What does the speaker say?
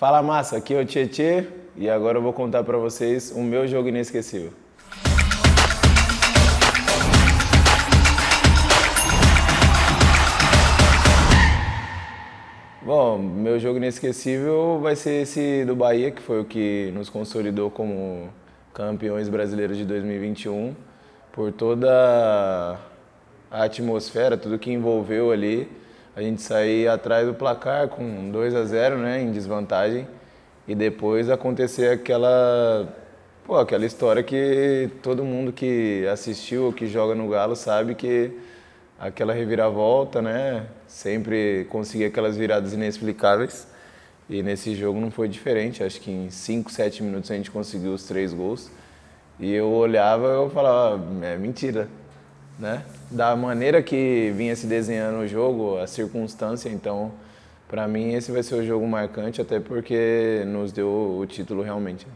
Fala massa, aqui é o Tietê e agora eu vou contar para vocês o meu jogo inesquecível. Bom, meu jogo inesquecível vai ser esse do Bahia, que foi o que nos consolidou como campeões brasileiros de 2021, por toda a atmosfera, tudo que envolveu ali a gente sair atrás do placar com 2 a 0 né, em desvantagem, e depois acontecer aquela, pô, aquela história que todo mundo que assistiu ou que joga no Galo sabe que aquela reviravolta, né, sempre conseguir aquelas viradas inexplicáveis. E nesse jogo não foi diferente, acho que em 5, 7 minutos a gente conseguiu os três gols. E eu olhava e eu falava, ah, é mentira, né? Da maneira que vinha se desenhando o jogo, a circunstância, então, para mim esse vai ser o jogo marcante, até porque nos deu o título realmente.